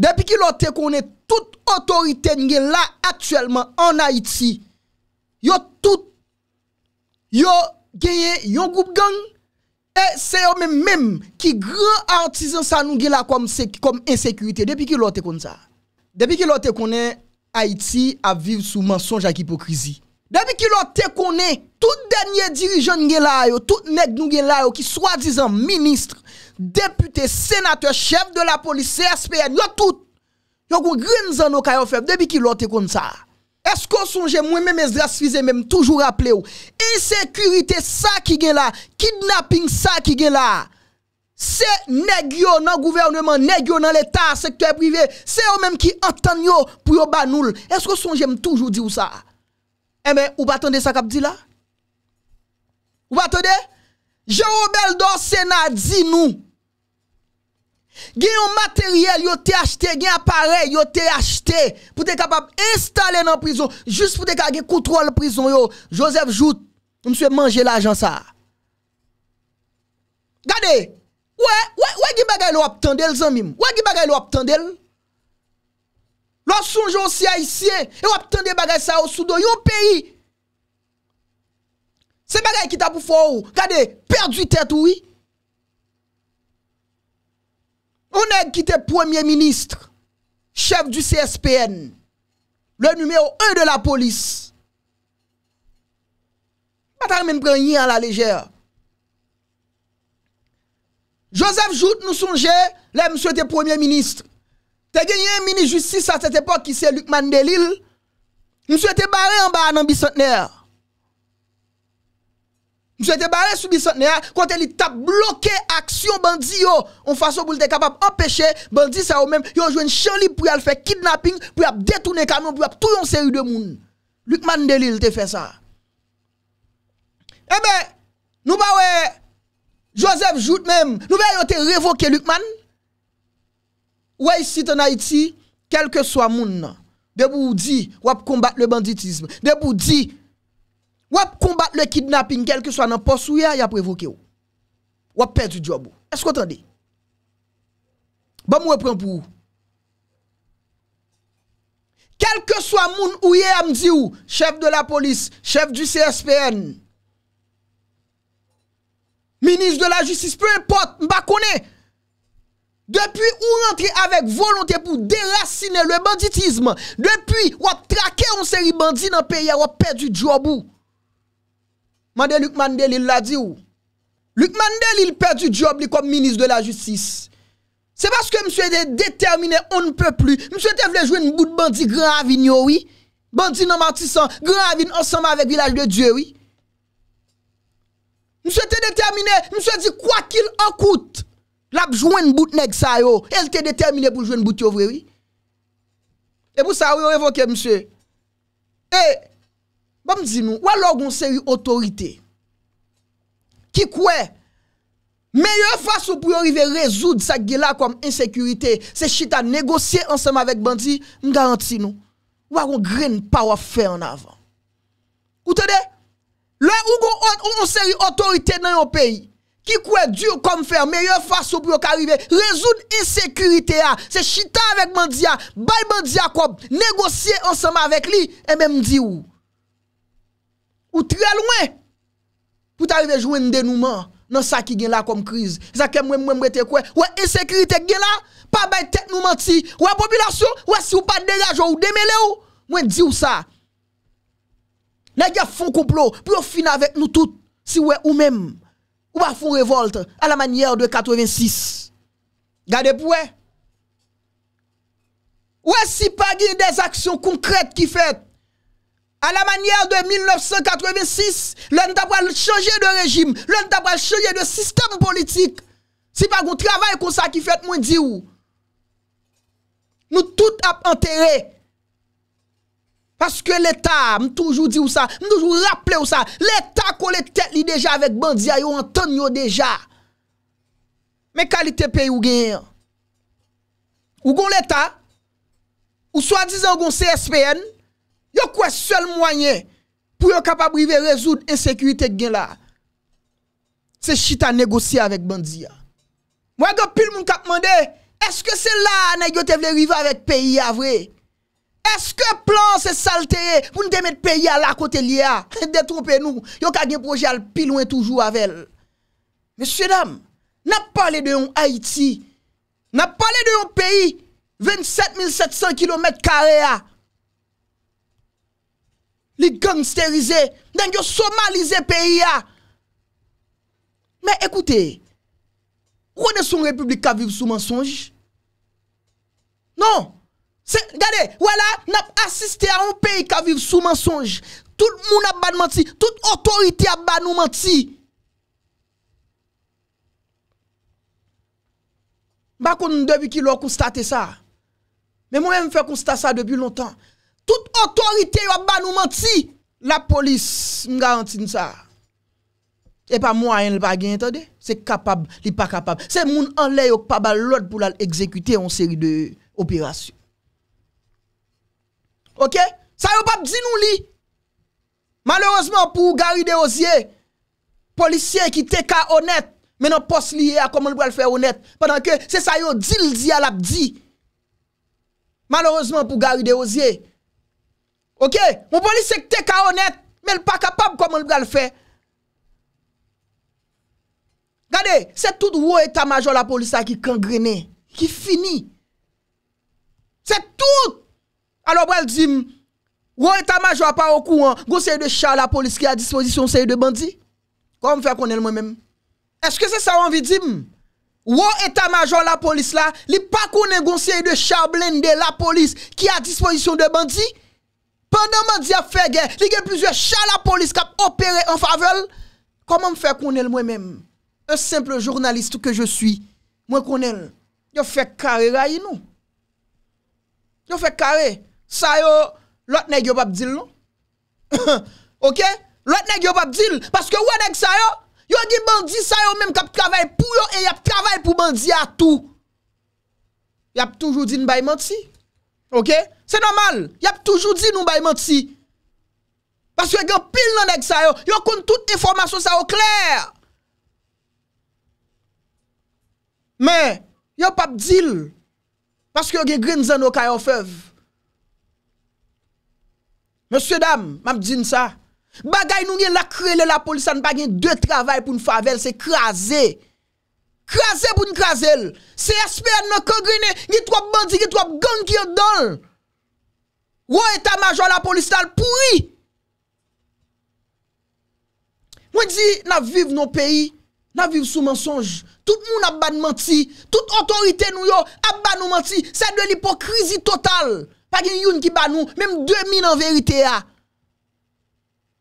Depi ki lo te konen tout otorite nge la aktuelman an Haiti, yo tout, yo genye yon goup gang, e se yo men menm ki gran artisan sa nou gen la kom insekuité. Depi ki lo te konen Haiti a viv sou mensonj ak hipokrizi. Depi ki lo te kone, tout denye dirijan gen la yo, tout neg nou gen la yo, ki swadizan ministre, depute, senateur, chef de la polis, CSPN, lo tout. Yo kou grin zan nou kayo feb, debi ki lo te kone sa. Esko son jem mwen mè mè zrasfize mèm toujou rapple ou? Insekurite sa ki gen la, kidnapping sa ki gen la. Se neg yo nan gouvernement, neg yo nan l'Etat, sektoy privé, se yo mèm ki otan yo pou yo banoul. Esko son jem toujou di ou sa? E eh men, ou batande sa kap di la? Ou batande? Jero Beldo Sena di nou. Gen yon materyel yo te achete, gen aparel yo te achete. Pou te kapab installe nan prison. Jus pou te kage koutrol prison yo. Joseph Jout, mswe manje la jan sa. Gade, ou e? Ou e gi bagay lo ap tendel zanmim? Ou e gi bagay lo ap tendel? monsonjonsi haisyen, e wap tande bagay sa ou sou do yon peyi. Se bagay ki ta pou fò ou, kade, perdu tèt ou i. Mounèk ki te premiè ministre, chèv du CSPN, le numèo un de la polis. Matar men pran yin an la lejèr. Josef Jout nous sonjè, lè monsonjonsi te premiè ministre. T'as gagné un mini justice à cette époque qui c'est Luc Mandelil. Monsieur était barré en bas dans bicentenaire. Monsieur était barré sous bicentenaire quand il t'a bloqué action bandit yo en façon pour être capable empêcher bandit ça au même yo joué une chanli pour aller faire kidnapping pour détourner camion pour tout une série de monde. Luc Mandelil te fait ça. Eh ben nous pas bah ouais Joseph Jout même, nous va bah, te révoquer Luc Mandelil. Wey sit an Haiti, kelke swa moun nan, debou ou di, wap kombat le banditisme, debou ou di, wap kombat le kidnapping, kelke swa nan pos ou ya, ya pou evoke ou. Wap pet di job ou. Esko tande? Ba mwen pren pou ou? Kelke swa moun ou ya, mdi ou, chev de la polis, chev du CSPN, minis de la justice, pou e pot, mba kone, Depuis où rentrer avec volonté pour déraciner le banditisme, depuis où traquer une série bandit dans le pays, ou perdu job ou. Mande Luc Mandel, il l'a dit ou. Luc Mandel, il perd du job comme ministre de la justice. C'est parce que monsieur était déterminé, on ne peut plus. Monsieur était voulu jouer une bout de bandit Grand Avignon, oui. Bandit non martissant, Grand Avignon ensemble avec Village de Dieu, oui. Monsieur était déterminé, monsieur dit quoi qu'il en coûte. L'a joindre bout nèg ça yo. Elle était déterminée pour une bout yo vrai oui. Et pour ça vous évoqué monsieur. Et bon dis nous, ou alors une série autorité qui quoi meilleure façon pour arriver résoudre ça là comme insécurité, c'est chita négocier ensemble avec bandi, vous garantis nous. Ou on graine power faire en avant. Ou t'entendez? Là où on série autorité dans un pays Ki kwe dur kom fèr, meyè fwa sou pou yo karive, rezoun insekurite ya, se chita avèk mandi ya, bay bandi ya kop, negosye ansama avèk li, e mè mdi ou. Ou trel ouè, pou t'arive jwen denouman, nan sa ki gen la kom kriz, sa ke mwen mwen mwete kwe, ouè insekurite gen la, pa bay tek nouman ti, ouè popilasyon, ouè si ou pa deyaj ou, demele ou, mwen di ou sa. Nè gè fon kouplo, pou yo fin avèk nou tout, si ouè ou mèm. Ou pa foun revolte a la manyer de 86? Gade pou we? Ou e si pa gwen des aksyon konkret ki fet? A la manyer de 1986, lèn tabwa chanje de rejim, lèn tabwa chanje de sistem politik. Si pa gwen travay kon sa ki fet, mwen di ou. Nou tout ap enterre. Paske l'Etat, m toujou di ou sa, m toujou rapple ou sa, l'Etat kon l'e tek li deja avèk bandia, yo anton yo deja. Men kalite pe yon gen yon. Ou kon l'Etat, ou swa dizan kon CSPN, yo kwen sel mwanyen pou yon kapabrive rezoud ensekirite gen la. Se chita negosi avèk bandia. Mwen gen pil moun kapmande, eske se la nan yo te vle rive avèk pe yon avre? Eske plan se salteye pou nou demet peyi a la kote liya? De trompe nou. Yon ka gen proje al pilouen toujou avel. Mesye dam. Na pale de yon Haiti. Na pale de yon peyi. 27.700 km2 a. Li gangsterize. Den diyo somalize peyi a. Me ekoute. Kone son republik a viv sou mensonge? Non. Non. Gade, wala nap asiste a yon peyi ka viv sou mensonj. Tout moun ap ban man ti. Tout otorite ap ban ou man ti. Ba kon nou deviki lò konstate sa. Men moun yon fè konstate sa depi lontan. Tout otorite yon ap ban ou man ti. La polis m garantine sa. E pa moun a yon bagen, entade. Se kapab, li pa kapab. Se moun anle yon pabal lòd pou lal ekzekute yon seri de operasyon. Ok, sa yo pap di nou li Malorozman pou gari de oziye Polisye ki te ka onet Menon pos liye a komon l pou al fe onet Pendan ke se sa yo di l di al ap di Malorozman pou gari de oziye Ok, moun polisye ki te ka onet Menon pa kapab komon l pou al fe Gade, se tout wou etat major la polisye ki kangrene Ki fini Se tout alo brel di m, wou etat majwa pa wakou an, goun seye de chal la polis ki a dispozisyon seye de bandi? Kwa m fè konel mwen men? Eske se sa wanvi di m? Wou etat majwa la polis la, li pa konen goun seye de chal blende la polis ki a dispozisyon de bandi? Pendan mandi a fè gen, li gen pizye chal la polis kap opere an favel? Kwa m fè konel mwen men? Un simple jurnalistou ke je suis, mwen konel, yo fè kare ray nou? Yo fè kare? Sayo, lot neg yo pap dil non? Ok? Lot neg yo pap dil, paske wè neg sayo, yo gen bandi sayo menm kap travay pou yo, e yap travay pou bandi atou. Yap toujou di nou baymant si. Ok? Se normal, yap toujou di nou baymant si. Paske gen pil nan neg sayo, yo kon tout informasyon sa yo kler. Men, yo pap dil, paske yo gen grenzen nou kaya ou fev. Monsye dam, mam din sa, bagay nou gen la krele la polisan bagen de travay pou n'favel se kraze, kraze pou n'krazel, se asper nan kongrine, n'yit wap bandi, n'yit wap gangi yon don, wou etat majon la polisan pouri. Mwen di, nan viv nou peyi, nan viv sou mensonj, tout moun ap ban menti, tout otorite nou yo ap ban nou menti, sa de l'hipokrizi total. Pag yon yon ki ban nou, Mem 2 mi nan verite ya.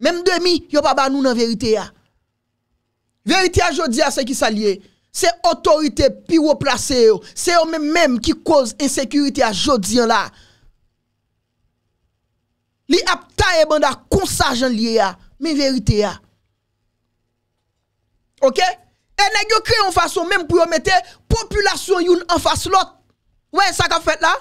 Mem 2 mi, Yon pa ban nou nan verite ya. Verite ya jodi a se ki sa liye. Se otorite pi woplase yo. Se yon men men ki koz Ensekurite ya jodi an la. Li ap tan e bandar Kon sa jan liye ya, Men verite ya. Ok? E neg yo kre yon fason Men pou yon mette Populasyon yon an fason lot. Wey sa ka fet la?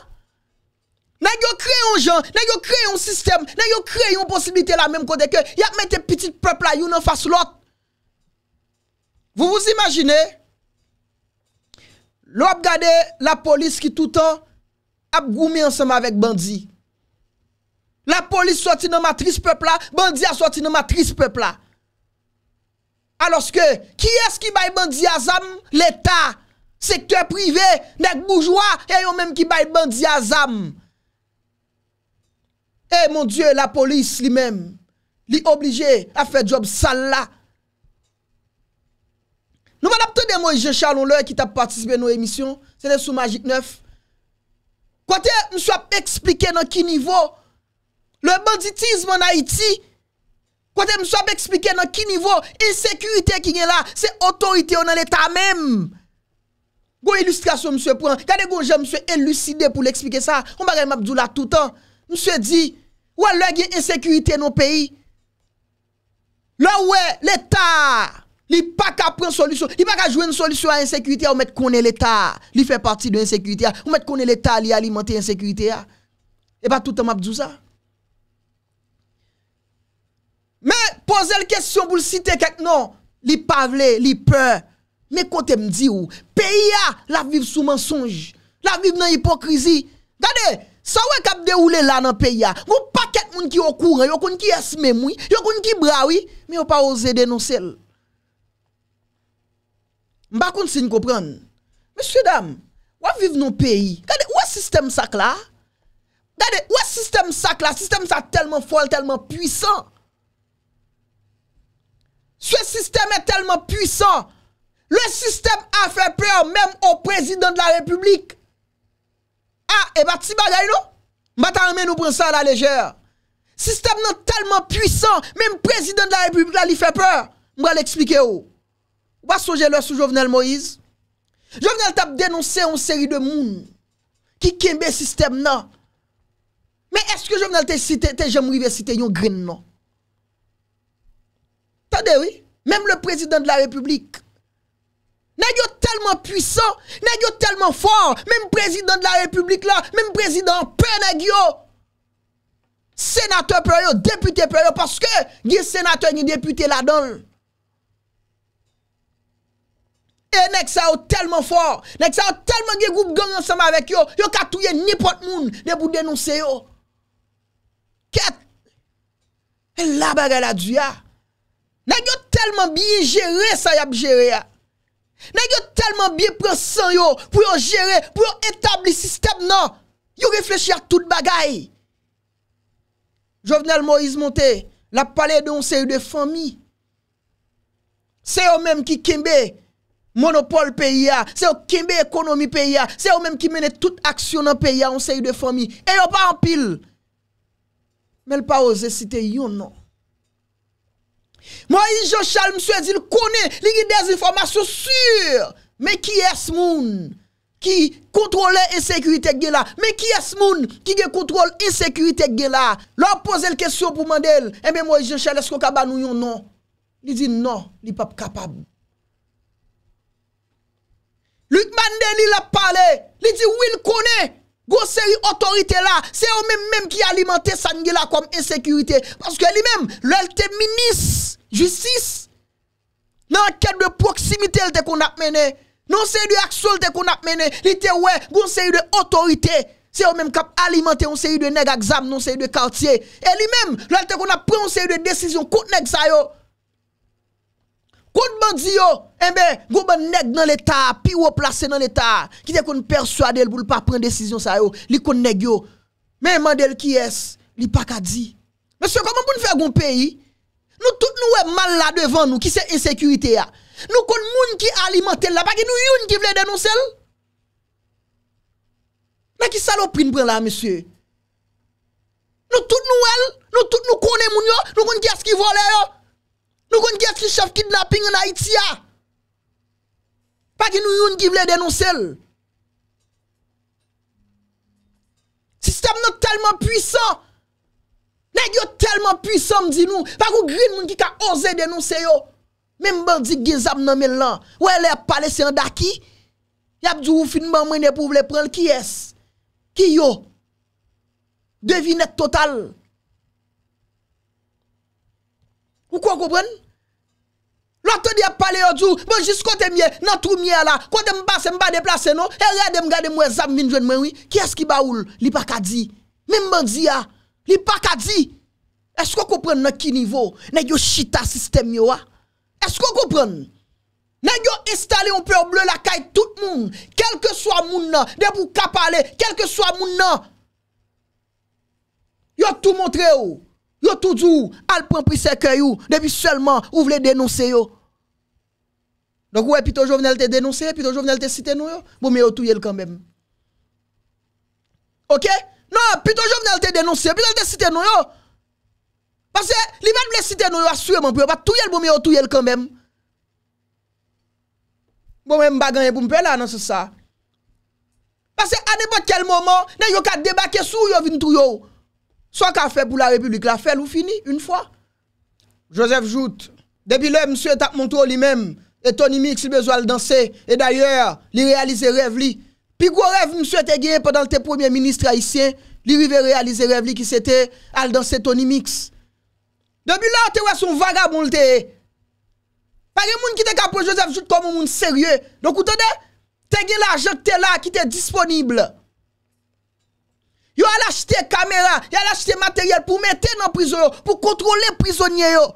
Nan yon kreyon jan, nan yon kreyon sistem, nan yon kreyon posibilite la menm kode ke, yon ap mette pitit pepla yon nan fas lot. Vou vouz imagine? Lò ap gade la polis ki toutan ap goume ansenman vek bandi. La polis soti nan matris pepla, bandi a soti nan matris pepla. Alos ke, ki es ki bay bandi azam? L'Etat, sektè privè, nek boujwa, e yon menm ki bay bandi azam. E, mon dieu, la polis li men, li oblije a fe job sal la. Nou man ap tede mwen je chalon lè ki tap patisbe nou emisyon, sè ne sou magik 9. Kwa te mswa pe eksplike nan ki nivou, le banditisme nan Haiti, kwa te mswa pe eksplike nan ki nivou, e sekurite ki gen la, se otorite ou nan l'Etat men. Gou ilustrasyon mswe pou an, kade gou jen mswe eluside pou l'eksplike sa, kon bagay mabdou la toutan. Mse di, wè lè gen insekurite nou peyi? Lè wè l'Etat, li pa ka pren solusyon, li pa ka jwen solusyon a insekurite, ou mèt konen l'Etat, li fè parti de insekurite ya, ou mèt konen l'Etat li alimante insekurite ya, e pa tout an map djou sa. Mè, pose l'kesyon bou l'site kèk non, li pa vle, li pè, mè kote mdi ou, peyi ya, la viv sou mensonge, la viv nan hipokrizi, dade, Sa we kap de oule la nan peya. Vou paket moun ki yo kouren. Yo koun ki esme mouy. Yo koun ki brawi. Mi yo pa ose denosel. Mba koun sin koupren. Mse dam. Waf viv nou peyi. Gade waf sistem sa kla. Gade waf sistem sa kla. Sistem sa telman fol, telman puisan. Se sistem e telman puisan. Le sistem a fe preyo mem o prezident la republik. Ah, et bah, si l'eau. non? t'amener nous prendre ça à la légère. Système non tellement puissant, même président de la République, là, il fait peur. Je vais l'expliquer. Ou pas songer le sous Jovenel Moïse. Jovenel t'a dénoncé une série de moun qui kembe système non. Mais est-ce que Jovenel t'a cité, t'a jamais cité yon green non? Tade oui. Même le président de la République, Nèk yo telman pwisan, nèk yo telman fòr, mèm prezidant la republik la, mèm prezidant pè nèk yo, senatè preyo, deputè preyo, paske gen senatè nye deputè la don. E nèk sa yo telman fòr, nèk sa yo telman gen goup gong ansèm avèk yo, yo katouye nipot moun de pou denonsè yo. Kèt, e labè gè la dü ya, nèk yo telman biye jere sa yab jere ya, Nè yon telman biye prensan yon Pou yon jere, pou yon etabli sistem nan Yon refleche yon tout bagay Jovenel Moïse Montey La pale de yon sey de fami Sey yon menm ki kimbe Monopole peyi ya Sey yon kimbe ekonomi peyi ya Sey yon menm ki mene tout aksyonan peyi ya Yon sey de fami E yon pa ampil Men pa ose site yon nan Moe Jochal mswe zil kone li ki dez informasyon sur Me ki es moun ki kontrole esekurite gela Me ki es moun ki ge kontrole esekurite gela Lopoze l kesyo pou mandel Eme eh Moe Jochal esko kaba nou yon non Li di non, li pap kapab Luke Mandel li la pale Li di wil kone Go seri otorite la Se yo men men ki alimante san gela kom esekurite Paske li men lelte minis justice. Dans la de proximité qu'on a mené, non c'est de action qu'on a mené, il était ouais, gon série de autorité. C'est au même cap alimenté une série de nèg exam, non série de quartier. Et lui-même, là qu'on a pris une série de décision contre nèg sa yo. Contre bandi yo, eh ben, gon ban nèg dans l'état, pi ou place dans l'état, qui te qu'on persuader pour pas prendre décision ça yo, li kon neg yo. Mais mandel qui est, li pas ka dit. Monsieur, comment vous faites faire un pays Nou tout nou e mal la devan nou ki se insekurite ya. Nou kon moun ki alimante la, pa ki nou youn ki vle denou sel. Na ki salopin pren la, monsie? Nou tout nou el, nou tout nou kon e moun yo, nou kon kyes ki vole yo, nou kon kyes ki shof kidnapping in Haiti ya. Pa ki nou youn ki vle denou sel. Sistem nou telman pwisan, Nè gyo telman pwisam di nou, pa kou grin moun ki ka oze denou se yo. Mè mban di gizab nan men lan, wè lè ap pale se yon daki, yap djou ou finman mwen epou vle pran, ki es? Ki yo? Devin et total. Ou kwa kou pren? Lò tè di ap pale yo djou, mwen bon, jis kote mwen, nan trou mwen la, kote mwen pase mwen pa deplase nou, e rè de mwen gade mwen zab mwen jwen mwen wè, wi, ki es ki baoul? Li pa ka di. Mè mban di ya, a pas qu'à dire. Est-ce qu'on comprend à quel niveau nèg yo chita système yo ah? Est-ce qu'on comprend comprenez yo installé un peu bleu la caille tout le monde, quel que soit moun nan, de ka quel que soit moun nan. Yo tout montré ou. Yo tout dit al prend pris ses ou. depuis seulement ou voulez dénoncer yo. Donc ouais, Pito Jovenel te dénoncé, Pito Jovenel te cité nous Bon mais yo tout quand même. OK non, plutôt Jovenel te dénoncer, plutôt te cité nous Parce que les mêmes les citer nous assurément, puis pas tout le bon mais tout yel quand même. Bon même pas et pour me là non c'est ça. Parce que à n'importe quel moment, nèg yo ka débarquer sous yo vinn tout Soit qu'a fait pour la République, la fait ou fini une fois. Joseph Jout, depuis le monsieur tape montre lui-même et Tony Mix besoin de danser et d'ailleurs, il réalise rêve lui. Pi gwo rev mswe te genye pedan te premier ministre haisyen, li rive realize rev li ki se te al dan se tonimiks. Dabu la te wè son vaga moun te e. Pari moun ki te kapon Joseph jout kon moun serye. Donk ou tene, te genye la jokte la ki te disponible. Yo al achete kamera, yo al achete materyel pou mette nan prizoye, pou kontrole prizoye yo.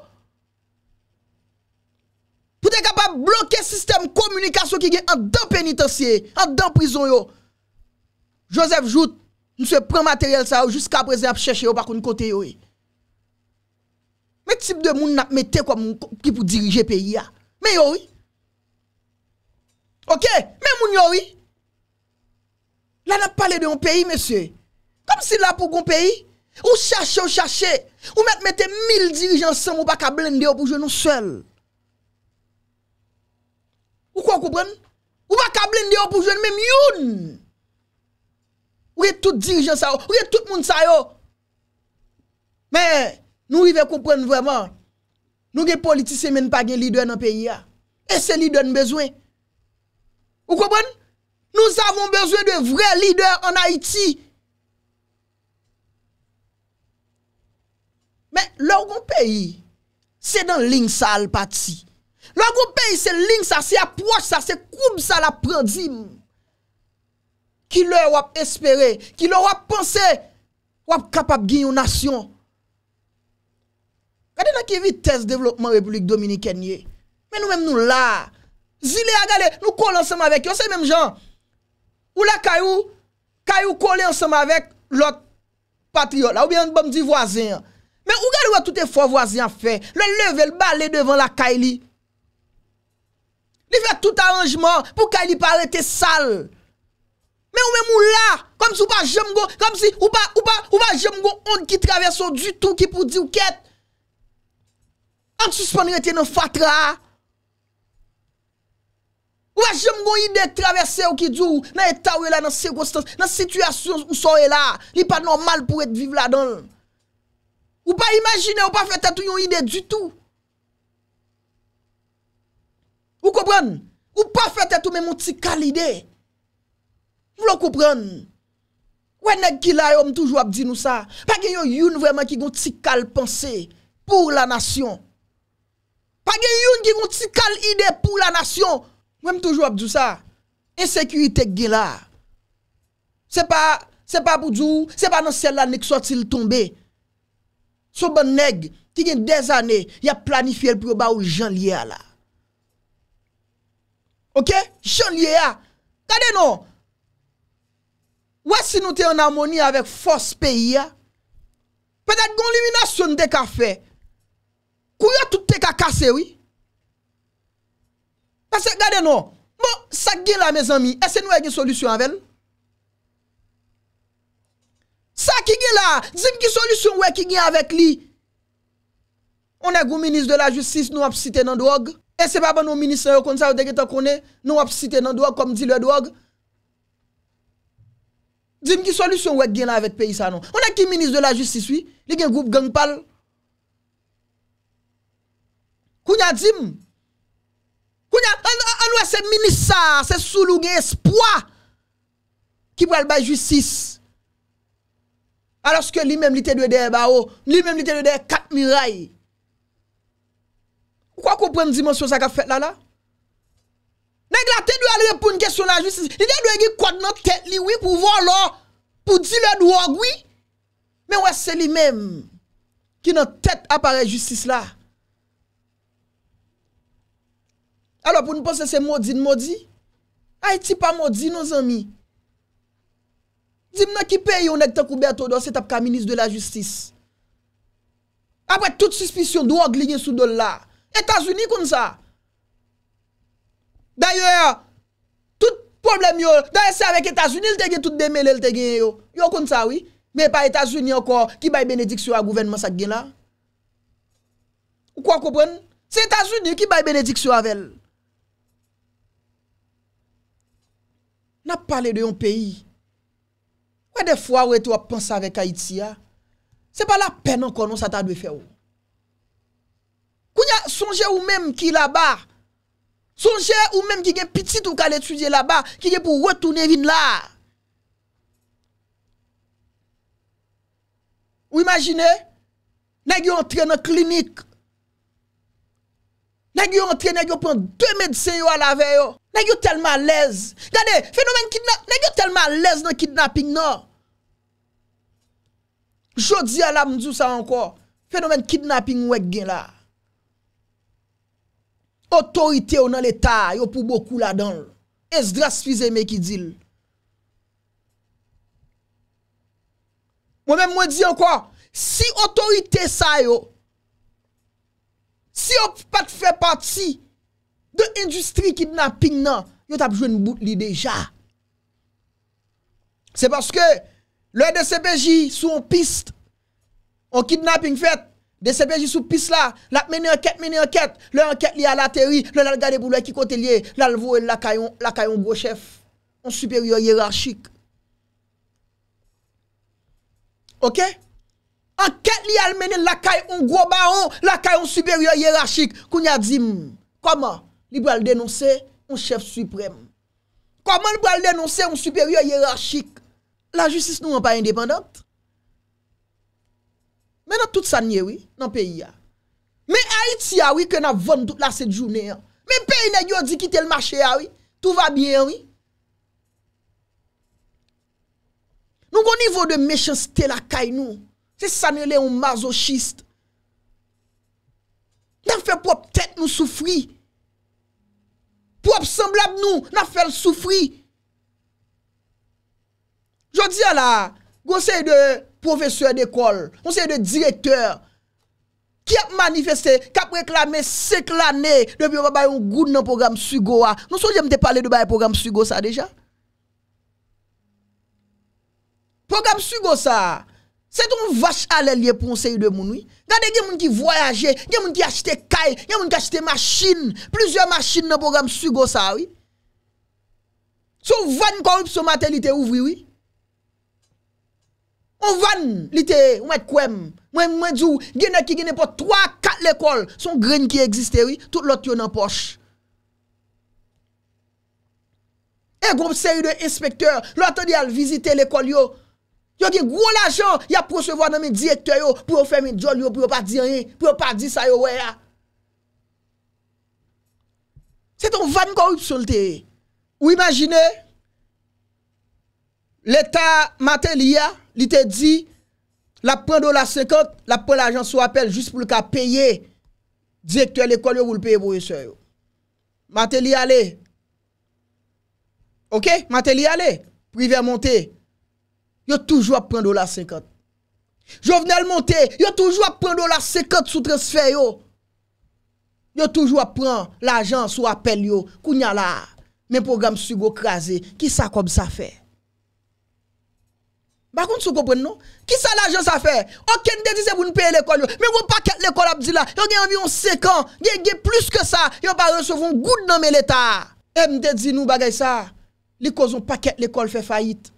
Ou te kapab bloke sistem komunikasyon ki gen an dan penitansye, an dan prizon yo. Josef Jout, mse pre materyel sa yo, jiska prezen ap chèche yo pa kon kote yo. E. Me tip de moun natmete kwa moun ki pou dirije peyi ya. Me yo yo. E. Ok? Me moun yo yo. E. La nan pale de yon peyi, mese. Kom si la pou kon peyi? Ou chache, ou chache. Ou metmete mil dirijansan mou pa ka blende yo pou jenon sel. Ou kwa koupren? Ou baka blende yo pou jwenn mèm youn? Ou e tout dirijen sa yo? Ou e tout moun sa yo? Mè, nou i ve koupren vwèman. Nou ge politisè men pagè lidwen an peyi ya. E se lidwen bezwen? Ou koupren? Nou savon bezwen de vwè lidwen an Haiti. Mè, lor kon peyi, se dan ling sa al pati. Lwa goun peyi se ling sa, se aproche sa, se koub sa la pren, zim. Ki lè wap espere, ki lè wap pense, wap kapap ginyo nasyon. Gade nan ki vites devlopman republik Dominik enye, men nou men nou la, zile a gale, nou kol ansama vek yo, se menm jan. Ou la kayou, kayou kol ansama vek lot patriyo la, ou bien bom di vwazen. Men ou gade wap tout e fwa vwazen fe, le leve, le bale devan la kayi li. Li fè tout arrangement pou ka li pare te sal. Men ou mè mou la, kom si ou pa jemgo, kom si ou pa jemgo ond ki traverse ou du tout ki pou di ou ket. An suspendre te nan fatra. Ou pa jemgo ide traverse ou ki di ou, nan e etawè la nan sekonstans, nan situasyon ou soè e la, li pa normal pou ete vive la don. Ou pa imagine ou pa fè tè tou yon ide du tout. Ou koupren? Ou pa fete tou men moun ti kal ide? Ou lò koupren? Ouè neg ki la yo m toujou ap di nou sa? Pa gen yon yon vreman ki goun ti kal pense pou la nasyon? Pa gen yon ki goun ti kal ide pou la nasyon? Ouè m toujou ap di nou sa? Insekuitèk gen la. Se pa, se pa pou djou, se pa nan sel la nek sotil tombe. Sou ben neg ki gen dez ane, ya planifièl pou yo ba ou jan liye ala. Ok, jen liye ya, gade nou, wè si nou te an amoni avèk fòs peyi ya, pèdèk goun liwi nan soun dek a fè, kou ya tout tek a kase wè? Pèse gade nou, mò, sa gil la mè zami, ese nou e gen solusyon avèl? Sa ki gil la, dizim ki solusyon wè ki gen avèk li, onè goun minis de la justis nou ap site nan do og? E se pa pa nou minister yo kon sa yo deke to kon e, nou wap site nan doge kom di le doge. Dime ki solusyon wek gen la vek peyi sa non. Wane ki minister de la justice oui, li gen goup gangpal. Kou nya dime. Kou nya, an wè se minister, se sou louge espoi. Ki wè l'ba justice. Aloske li men lite dwe de e ba o, li men lite dwe de e kat mirayi. Ou kwa kompren dimensyon sa ka fet la la? Nèk la te dwe alèpoun kèsyon la jwistis? Nèk dwe gè kwa nan tet li wè pou volò? Pou di lè dwe wò gwi? Mè wè se li mèm ki nan tet apare jwistis la. Alo pou nou ponse se modin modi? A yè ti pa modi nou zanmi? Dim nan ki pe yon nèk tan kouberto do se tap ka minis de la jwistis? Apre tout suspisyon dwe wò gwenye sou do la la? Etasouni koun sa. Danyo yo, tout problem yo, daye se avek etasouni, lte gen tout demele lte gen yo. Yo koun sa wii, me pa etasouni anko, ki bay benediksyo a gouvenman sak gen la. Ou kwa koupwen, se etasouni ki bay benediksyo avel. Na pale de yon peyi, wè defwa wè te wapans avek Haiti ya, ah. se pa la pen ankonon sa ta dwe fe wou. Koun ya sonje ou mèm ki la ba. Sonje ou mèm ki gen piti tou kal etudye la ba. Ki gen pou wetou ne vin la. Ou imagine. Nè gen yon entre nan klinik. Nè gen yon entre, nè gen yon pren 2 medisyen yo ala veyo. Nè gen yon telman lez. Gade, fenomen, nè gen yon telman lez nan kidnapping no. Jodi ala mdou sa anko. Fenomen kidnapping wek gen la. Otorite yo nan l'Etat, yo pou boku la dan. Es dras fizeme ki dil. Mwen men mwen di an kwa, si otorite sa yo, si yo pat fè pati de industri kidnapping nan, yo tap jwen bout li deja. Se baske, lè de CPJ sou an pist, an kidnapping fèt, Desebe jisou pis la, lak mene anket, mene anket, le anket li alateri, le lal gade bou lwe ki kote liye, lal vwe lakayon, lakayon brochef, an superior yirachik. Ok? Anket li al mene lakayon gro baron, lakayon superior yirachik, kou nye adzim, kouman, li pou al denonse an chef suprem. Kouman li pou al denonse an superior yirachik, la justice nou an pa independante. Mè nan tout sa nye wè, nan peyi ya. Mè Haiti ya wè kè nan vòn la sè jounè ya. Mè peyi nan yò di ki tè l'mache ya wè, tout va bè ya wè. Nou gò nivò de mechans tè la kaj nou, se sa nye lè yon mazochist. Nan fè prop tèt nou soufri. Prop semblèp nou, nan fè l'soufri. Jò di ya la, gò sey de... profeseur de ekol, monseye de direkteur, ki ap manifeste, ki ap reklame seklane, debyon pa bayon goun nan program Suigosa. Non son jemte pale de baye program Suigosa deja? Program Suigosa, se ton vache alelie pou monseye de moun, oui? Gade gen moun ki voyaje, gen moun ki achite kai, gen moun ki achite maschine, plizye maschine nan program Suigosa, oui? Sou van korup sou materite ouvri, oui? On van, l'ité, met kwem. Moi, moi, dou, gene qui gene pour 3, 4 l'école. Son grain qui existe, oui. Tout l'autre yon en poche. Et groupe série d'inspecteurs, l'autre dit à visiter l'école yo. Yo gen gros l'argent, y a voir dans mes directeurs pour faire mes jobs yo pour pas dire rien, pour pas dire ça yo ouais. C'est ton van corruption Ou imaginez l'État matériel? Li te di, la pren dolar 50, la pren l'ajant sou apel jist pou l'ka peye. Dize ki te l'ekol yo, wou l'peye bou yese yo. Mate li ale. Ok? Mate li ale. Pou i ven monte. Yo toujwa pren dolar 50. Yo ven el monte, yo toujwa pren dolar 50 sou transfer yo. Yo toujwa pren l'ajant sou apel yo. Kou nyan la, men program sou go krasi, ki sa kom sa fey. Bakon sou kompren nou? Ki sa la je sa fe? Oken de di se pou nou peye l'ekol yo? Men wou paket l'ekol ap di la? Yo gen yon sekan? Gen gen plus ke sa? Yo ba resevoun goun nanme l'Etat? M de di nou bagay sa? Li kozon paket l'ekol fe fayit?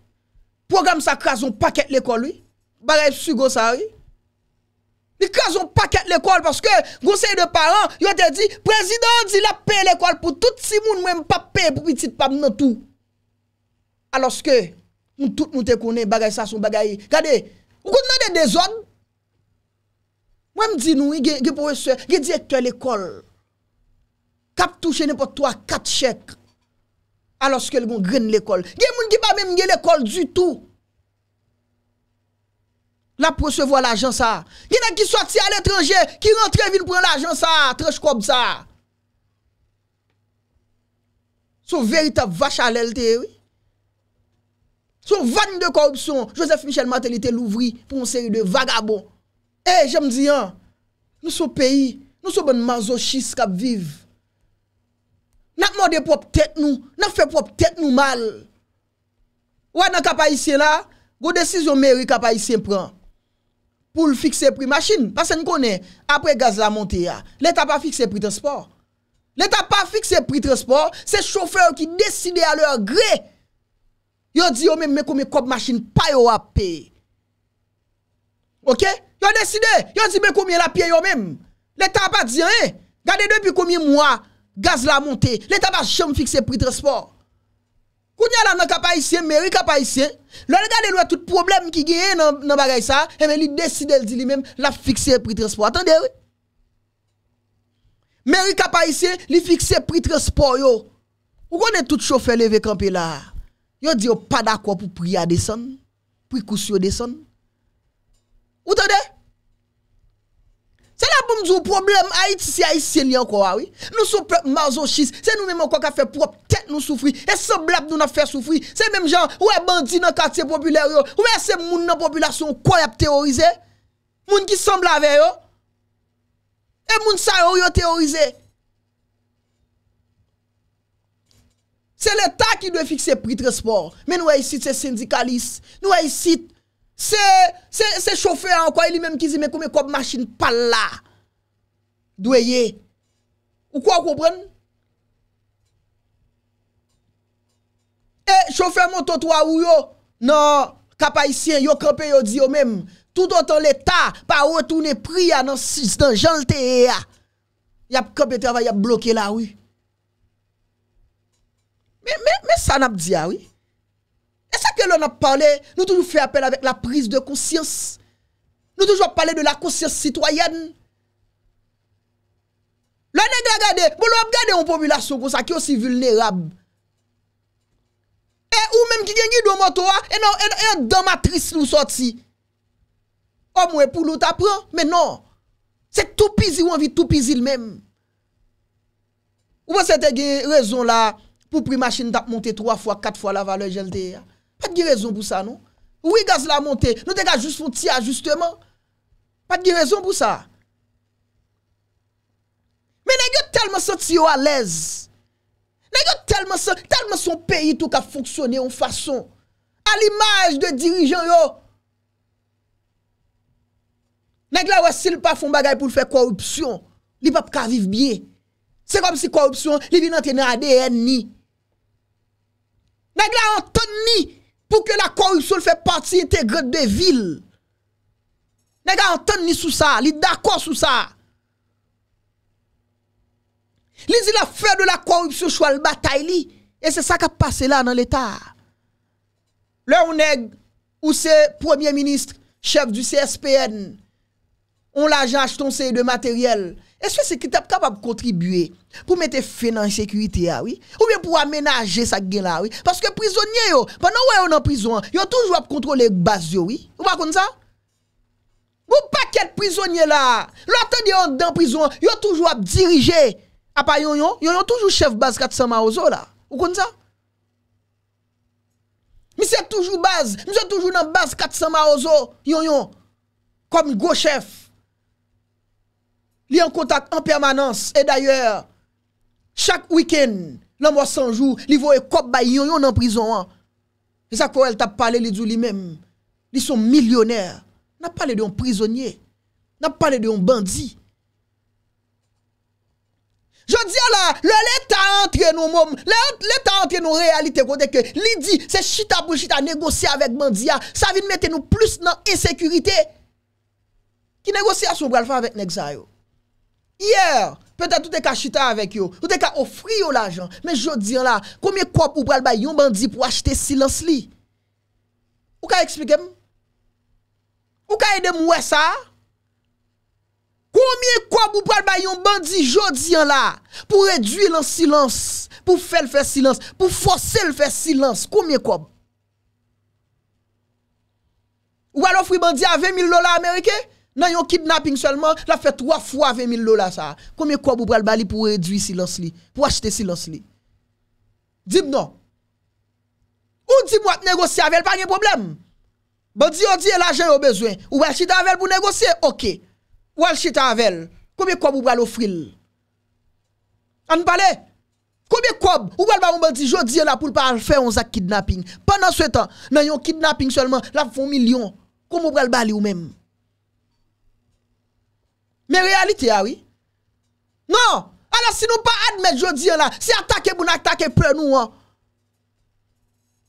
Program sa krason paket l'ekol yi? Bagay psigo sa yi? Li krason paket l'ekol paske gonsey de paran yo de di Prezident zi la peye l'ekol pou tout si moun mwen pa peye pou pitit pa mwen non tou. Alos ke... Mwen tout mwen te konen bagay sa son bagay. Kade, mwen kon nan de dezon. Mwen m di nou, ge pou wese, ge di ekte l'ekol. Kap touche nepo 3-4 chek. Alos ke l'bon gren l'ekol. Ge moun ki pa men mwen ge l'ekol du tout. La pou wese vo l'ajan sa. Ge nan ki soti al etranje, ki rentre vin pou an l'ajan sa. Transkob sa. Sou verita vache alel te, oui. Sou van de korupsyon, Joseph Michel Matel ite louvri pou moun seri de vagabon. E, eh, jem diyan, nou sou peyi, nou sou bon mazochis kap viv. Nan mou de pop tek nou, nan fe pop tek nou mal. Ou anan kapayisyen la, go desi zon meri kapayisyen pran. Poul fikse pri machine, pasen konen, apre gaz la monte ya. L'eta pa fikse pri transport, l'eta pa fikse pri transport, se chofer ki deside a lor grey. Yo di yo mèm mè koumè kop machine pa yo apè. Ok? Yo deside, yo di mèm koumè la piè yo mèm. Le ta pa diyan, eh. Gade depi koumè mwa, gaz la monte. Le ta pa chèm fikse pritrespo. Kou nye la nan kapayise, mèri kapayise. Lò lè gade lò tout problem ki genye nan bagay sa. E mè li deside, el di li mèm, la fikse pritrespo. Atende, wè. Mèri kapayise, li fikse pritrespo yo. Ou gwenè tout chou fè leve kampè la? Yo diyo pa da kwa pou priya de son? Pou kousyo de son? Ou to de? Se la pou mzou problem a itisi a itisi li an kwa wawi? Nou sou prek mazochis. Se nou mèm an kwa ka fe prop, tet nou soufri. E sou blep nou na fe soufri. Se mèm jan, ou e bandi nan karte populè yo. Ou e se moun nan populasyon kwa yap teorize. Moun ki sembla ve yo. E moun sa yo yo teorize. Se l'Etat ki dwe fikse pritrespor. Men nou e yisit se sindikalis. Nou e yisit se se chofer an kwa ili menm ki zi men koume kop masjin pal la. Dweye. Ou kwa kou pren? E eh, chofer mwototwa ou yo nan kapayisyen yo kope yo di yo menm. Tout an ton l'Etat pa ou toune pri ya nan janlte ya. Yap kope te avay yap bloke la ouy. Mè san ap diya wè? E sa ke lò nap pale, nou toujou fè apel avèk la priz de konsyans. Nou toujou ap pale de la konsyans sitwayen. Lò nè gè gade, mò bon, lò ap gade yon popilasyon konsa ki osi vil lè rab. E ou mèm ki genyi do mò towa, ah, e nan, e nan, e nan, e nan damatris lou sot si. Kom wè pou lò tapre, mè nan, se tou pizi wè anvi tou pizi lè mèm. Ou mèm se te genyi rezon la, Pou pri machine dap monte 3 fwa, 4 fwa la vale jelde ya. Pat gi rezon pou sa nou? Ou i gaz la monte, nou dek a jous foun ti a justeman. Pat gi rezon pou sa? Me neg yo telman son ti yo a lez. Neg yo telman son, telman son peyi tou ka founksyone yon fason. A li maj de dirijan yo. Neg la wese li pa foun bagay pou l fè korupsyon. Li pap ka viv biye. Se kom si korupsyon, li vin an tenen a DN ni. Nèk la anton ni pou ke la korupsyon fè pati integre de vil. Nèk la anton ni sou sa, li dako sou sa. Li zi la fè de la korupsyon chou al batae li, e se sa ka pase la nan l'Etat. Le ou nèk ou se Premier Ministre, chef du CSPN, On la janj ton seye de materyel. Eswe se ki te ap kapab kontribue pou mette fe nan sekwite ya, ah oui? Ou bien pou amenaje sa gen la, oui? Paske prizonye yo, banan wè yo nan prizon, yo toujwa ap kontrole bas yo, oui? Ou pa kon sa? Ou pa ket prizonye la? Lò ten yo nan ah, prizon, yo toujwa ap dirije. A pa yon yon, yon yon toujwa chef bas 400 ma ozo la. Ou kon sa? Mi se toujwa bas, mi se toujwa nan bas 400 ma ozo, yon yon, kom go chef. Li an kontak an permanans. E dayer, chak wiken, lan mwa sanjou, li vo e kop ba yon, yon an prison an. Li sa korel tap pale li djou li menm. Li son milyoner. Na pale de yon prisonye. Na pale de yon bandi. Je di ala, le leta antre nou mom. Le leta antre nou realite konde ke. Li di se chita bou chita negosi avèk bandi ya. Sa vin mette nou plus nan esekurite. Ki negosi a sou bral fa avèk nek zayou. Yer, petè toutè ka chita avèk yo, toutè ka ofri yo l'ajan, men jodi an la, komye kop ou pral bay yon bandi pou achete silans li? Ou ka eksplikem? Ou ka edem wè sa? Komye kop ou pral bay yon bandi jodi an la, pou redwi l'an silans, pou fè l'fè silans, pou fòse l'fè silans, komye kop? Ou al ofri bandi avè mil lola Amerike? Nan yon kidnapping selman, la fè 3 x 20 000 lola sa. Koumè koub ou pral bali pou redwi silons li? Pou achete silons li? Dib non. Ou di mwa negosi avel, pa nye problem? Badi ou di el ajen yo bezwen. Ou al chita avel pou negosi? Ok. Ou al chita avel, koumè koub ou pral ofril? An balè? Koumè koub? Ou pral bali ou bandi? Jodi ou la poul pa al fè, on zak kidnapping. Panan sou etan, nan yon kidnapping selman, la fè 1 milyon. Koumè koub ou pral bali ou menm? Men realite a ah wè? Nan, ala sinon pa admè jò diyan la, si atake moun atake pre nou an.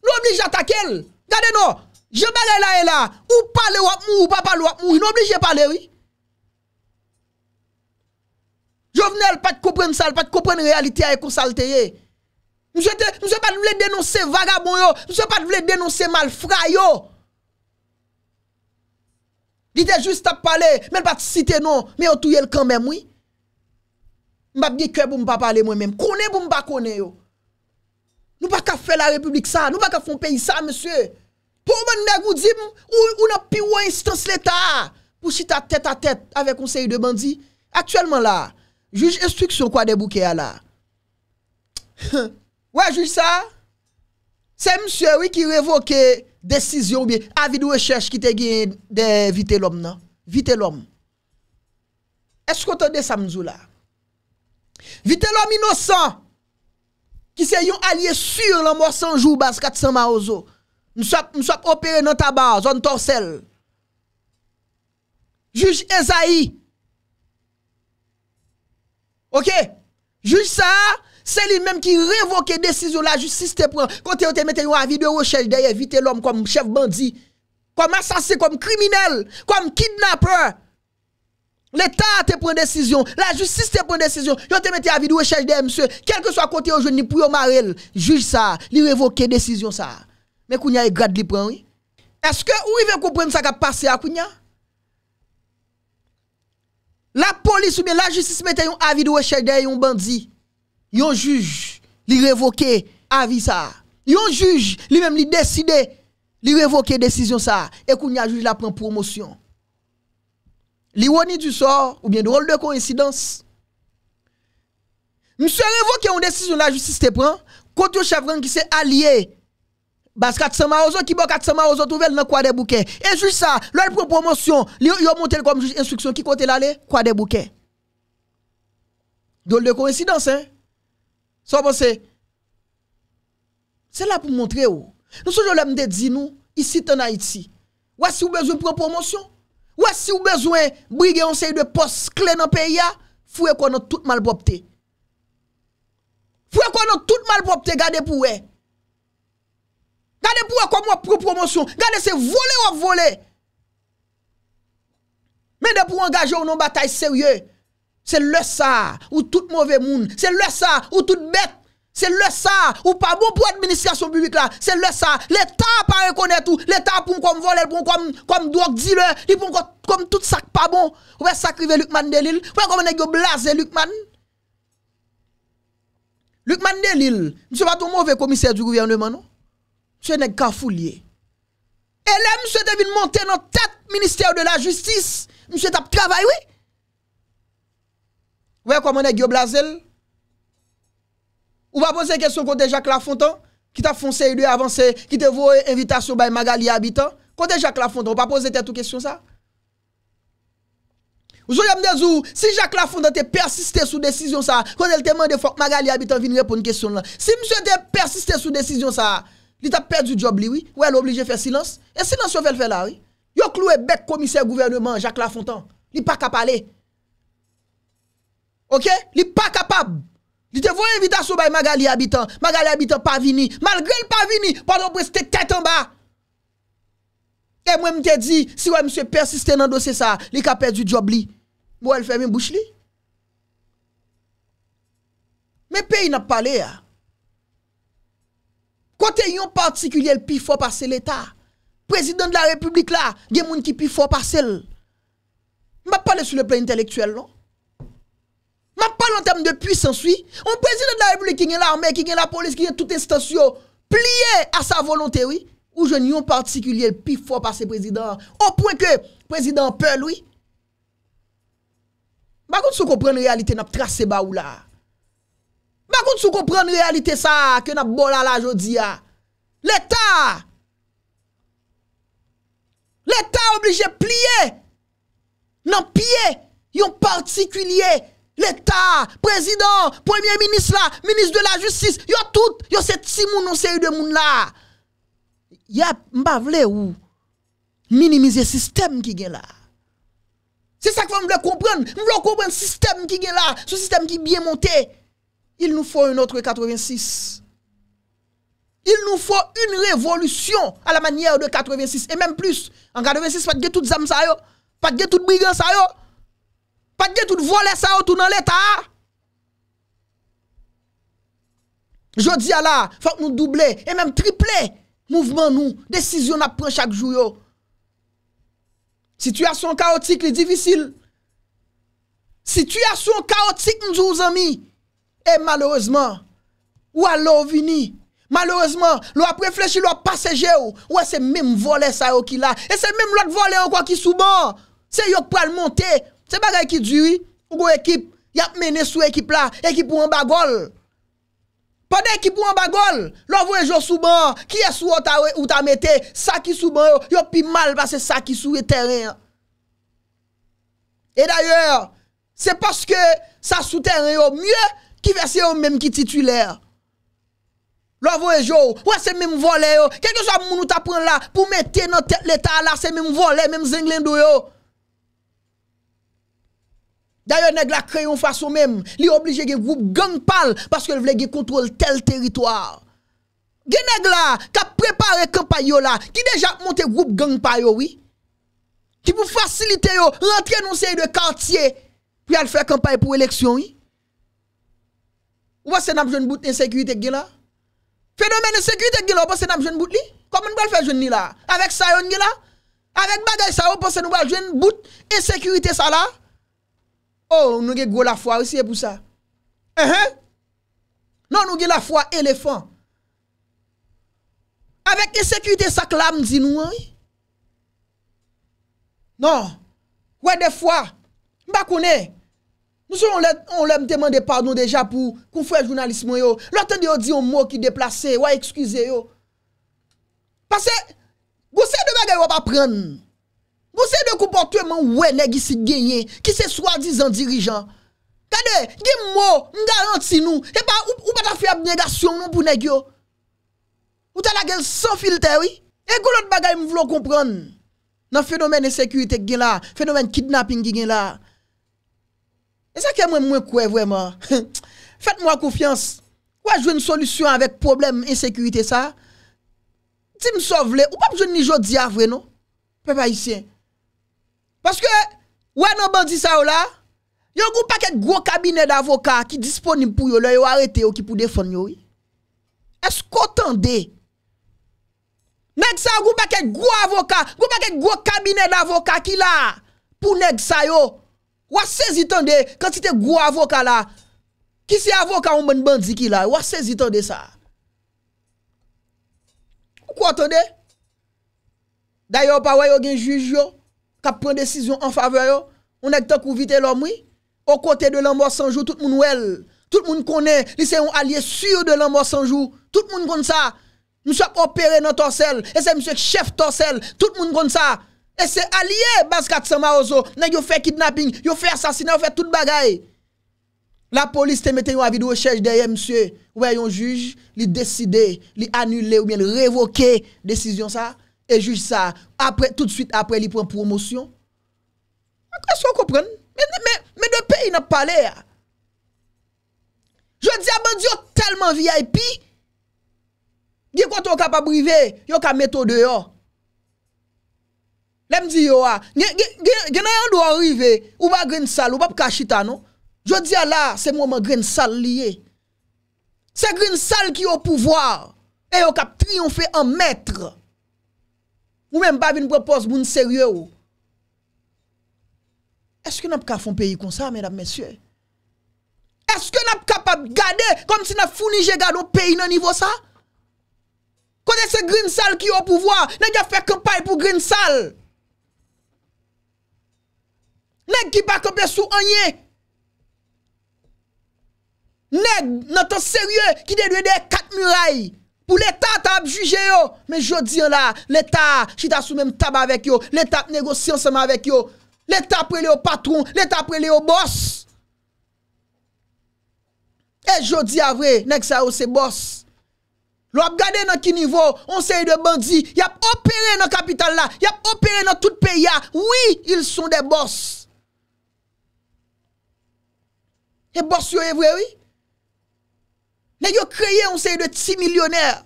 Nou obli j'atake el. Gade nou, jò mè lè la e la, ou pale wap mou, ou pa pale wap mou, nou obli j'e pale wè. Jò vè lè pati koupèn sal, pati koupèn realite a e konsalte ye. Mousè pati vè lè denonsè vagabon yo, mousè pati vè lè denonsè malfra yo. Li de juist tap pale, men pati site non, men yo touye l kan men mwi. Mbap di kwe pou mba pale mwen men, kone pou mba kone yo. Nou baka fwe la republik sa, nou baka fwe mpeyi sa, msye. Pou mwen neg ou di m, ou nan pi woy instance l etat. Pou si ta tete a tete ave konsey de bandi. Aktuellement la, juist instruksyon kwa debouke ya la. Wè juist sa, se msye wik yu evoke... Desisyon bi, avi di wechech ki te gen de vite lom nan. Vite lom. Esko te de sa mzou la? Vite lom inosan. Ki se yon alye sur la morsan joubaz kat sa ma ozo. Mousap opere nan taban, zon torsel. Juj Ezaie. Ok? Juj sa a. C'est lui-même qui révoque décision la justice te prend. Quand te mette un avis de recherche derrière vite l'homme comme chef bandit, comme assassin, comme criminel, comme kidnappeur. L'État te prend décision, la justice te prend décision. Yon te mette avis de recherche derrière monsieur, quel que soit côté au jeune pour marel, juge ça, li révoque décision ça. Mais kounya est grade li prend oui. Est-ce que vous veut comprendre ça qui a passé à Kounia? La police ou bien la justice mette un avis de recherche derrière un bandit yon juge li révoqué avis ça. Yon juge li même li décidé li révoquer décision ça et qu'on y a juge la prend promotion. L'ironie du sort ou bien drôle de coïncidence. Monsieur révoqué une décision la justice te prend contre rang qui s'est allié Bas 400 maozo qui bo 400 maozo trouvel nan quoi des bouquets. Et juge ça, leur prend promotion, li yo monté comme juge instruction qui côté l'aller quoi des bouquets. Drôle de coïncidence hein. Sè la pou mwontre ou. Nou soujou lè mdè dzi nou, isi tè na iti. Ouè si ou bezwen prou promosyon? Ouè si ou bezwen brige ansèy de pos kle nan pe ya? Fouè konon tout malpoptè. Fouè konon tout malpoptè. Gade pou ouè. Gade pou ouè konon prou promosyon. Gade se vole ou vole. Men de pou wangaje ou nan batay seryè. Se le sa ou tout mouve moun, se le sa ou tout bet, se le sa ou pa bon pou administrasyon publik la, se le sa. L'Etat pa rekonè tou, l'Etat poum kom volè, poum kom drok di lè, li poum kom tout sak pa bon. Wè sakri vè Lukman Delil, wè kom nèk yo blaze Lukman? Lukman Delil, msè pa ton mouve komisèr di gouverne manon, msè nèk kafou liè. E lè msè te vin monte nan tèt ministèr de la justis, msè tap travay wè. Vè kwa mwenè Gyo Blazel? Ou pa pose kèsyon kontè Jacques Lafontan? Ki ta fonse ilè avansè, ki te vò evitasyon bay Magali Abitan? Kontè Jacques Lafontan? Ou pa pose tè tou kèsyon sa? Ou sou yè mnè zou? Si Jacques Lafontan te persistè sou desisyon sa, konè lè te mè de fòk Magali Abitan vinè poun kèsyon la. Si msè te persistè sou desisyon sa, li ta pèdjou job li, oui? Ouè lè oblijè fè silans? E silans yo fè lè fè la, oui? Yo kloè bèk komisè gouvernement Jacques Lafontan? Li pa kapalè? Ok? Li pa kapab. Li te vwoye invita sou bay magali habitan. Magali habitan pa vini. Malgre li pa vini, padon preste tetan ba. Kè e mwen mte di, si wè mse persiste nan dosè sa, li ka perdi job li. Mwen fè mwen bouch li. Mwen pe yon ap pale ya. Kote yon partikuliel pi fòp asè l'Etat. Prezident de la republik la, gen moun ki pi fòp asè l. Mwen pa pale sou le plan intelektuel lò. Non? Ma pa nan term de pwis answi, on prezident la repule ki gen la arme, ki gen la polis, ki gen tout instasyon, pliye a sa volonte, oui, ou jen yon partikuliel pi fwa pa se prezident, ou pouen ke prezident pe l, oui. Ma kon sou komprene realite nap trase ba ou la. Ma kon sou komprene realite sa ke nap bol ala jodi ya. Ah. L'Etat! L'Etat oblige pliye, nan pliye yon partikuliel pliye, l'État, président, premier ministre là, ministre de la justice, yon tout, yon se ti moun, série de moun là. Yap, pas vle ou minimiser système qui est là. C'est ça que vous comprendre. Vous voulez comprendre le système qui est là, ce système qui est bien monté. Il nous faut un autre 86. Il nous faut une révolution à la manière de 86 et même plus. En 86, pas de tout zam ça yo, pas de tout brigand ça yo. Pat gen tout vole sa yo tout nan l'Etat. Jodi ala, fok nou double, e menm triple, mouvment nou, desisyon apren chak jou yo. Sityasyon kaotik li divisil. Sityasyon kaotik mdjou zami. E malerezman, ou alo vini. Malerezman, lo apreflechi lo apaseje yo. Ou e se menm vole sa yo ki la. E se menm lo apvole yo kwa ki souban. Se yo pral monte, Se bagay ki diwi, ou go ekip, yap mene sou ekip la, ekip ou an bagol. Pan ekip ou an bagol, lò vwej yo souban, kiye sou ou ta mette, sa ki souban yo, yo pi mal pase sa ki sou e teren. E d'ayor, se paske sa sou teren yo, mye ki vese yo menm ki tituler. Lò vwej yo, wè se menm vole yo, kek yo sa moun ou ta pren la, pou mette nan leta la, se menm vole, menm zenglendo yo. Daryon neg la kreyon fasyon men, li oblije gen group gang pal, paske li vle gen kontrol tel teritoar. Gen neg la, ka prepare kampay yo la, ki deja monte group gang pal yo, ki pou fasilite yo rentre nou seye de kartye, pou yal fwe kampay pou eleksyon. Ouwa sen ap joun bout, insekurite gen la? Fenomen insekurite gen la, ouwa sen ap joun bout li? Koman nou wale fwe joun ni la? Awek sa yon gen la? Awek bagay sa yon, ouwa sen nou wale joun bout, insekurite sa la? Ou, oh, nou gen go la fwa, wè siye pou sa. Ehe! Non, nou gen la fwa, elefan. Awek e sekwite saklam, di nou wè. Non, wè de fwa. Mba kounè. Mse, on lè mte mande pardon deja pou koun fwe jounalismon yo. Lò tende yo di yon mò ki deplase, wè ekskize yo. Pase, gousè de mè gen yo wè aprenn. Ou se de kouportuèman wè negi si genyen, ki se swadi zan dirijan. Kade, gèm mò, m garanti nou, e pa ou pa ta fè abnégasyon nou pou negyo. Ou ta la gèl san filte wè. E goulot bagay m vlo kompran, nan fenomen esekuritek gen la, fenomen kidnapping gen la. E sa kèm wè mwen kouè vwèman. Fèt mwa koufians, wè jwè n solusyon avèk problem esekurite sa. Ti m sov lè, ou pa pjwè n nijò diya vwè nou. Pe pa yisiè. Paske, wè nan bandi sa oh, yo la, yo goun pa kek gwo kabine d'avoka ki disponim pou yo la, yo arete yo ki pou defon yo yi. Esko tonde? Neg sa yo goun pa kek gwo avoka, goun pa kek gwo kabine d'avoka ki la, pou neg sa yo, wè sezitande, kan ti te gwo avoka la, ki se avoka ou men bandi ki la, wè sezitande sa. Wè sezitande sa. Wè sezitande sa. Da yo pa wè yo gen juj yo, prendre prend décision en faveur on est tant vite l'homme oui au côté de l'ambassade sans jour tout le monde well. tout le monde connaît ils un allié sûr de l'ambassade sans jour tout le monde connaît ça monsieur opéré dans torsel et c'est monsieur chef torsel tout le monde connaît ça et c'est allié basket ils ont fait kidnapping ont fait assassinat ont fait toute bagaille la police te mettait un avis de recherche derrière monsieur ouais un juge il décidé il annuler ou bien révoquer décision ça E juj sa, apre, tout suite apre li pren promosyon. A kwa sou koupren? Men de pe, yon ap pale ya. Jwa diya, mwen diyo talman VIP. Gye kwa ton ka pa brive, yon ka meto de yo. Lem diyo ya, genay an do arive, ou ba gren sal, ou ba pou kachita nou. Jwa diya la, se mwen mwen gren sal liye. Se gren sal ki yo pouvoar, e yo ka triyonfe an metre. Ou mèm bav yon propos moun seryè ou. Eske nou ap ka fon peyi kon sa mèdap mèsyè? Eske nou ap kapab gade konm si nou ap founi jè gade ou peyi nan nivou sa? Kote se Grinsal ki yo pouvoa nou jè fè kampay pou Grinsal. Nou yon ki bakopè sou anyè. Nou yon ton seryè ki dedwè de kat muraï. Ou l'Etat ta ap juje yo? Men jodi an la, l'Etat chita soumèm taba avèk yo, l'Etat negosyan seman avèk yo, l'Etat prele yo patron, l'Etat prele yo boss. E jodi avre, nek sa yo se boss. Lo ap gade nan ki nivou, on se yede bandi, yap opere nan kapital la, yap opere nan tout peya, oui, il son de boss. E boss yo evre, oui? Ne yon kreye yon sey de ti milyonèr.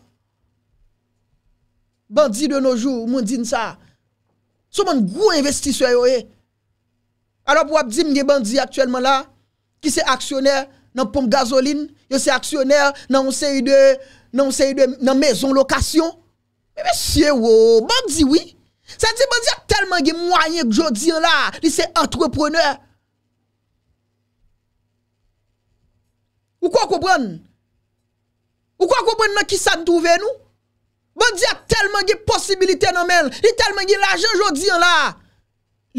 Bandi de noujou, moun din sa. Sou moun gwo investi sou yo e. Eh. Alop wap di mge bandi aktuelman la, ki se aksyonèr nan pom gazolin, yo se aksyonèr nan yon sey de, nan yon sey de nan mezon lokasyon. Mè eh mè sey wò, bandi wè. Sa di bandi a telman gen mwayen kjo di yon la, li sey antreprenèr. Ou kwa koubran? Ou kwa kompwen nan ki sa n'trouve nou? Bon di ya telman gi posibilite nan men, li telman gi laje anjou di an la,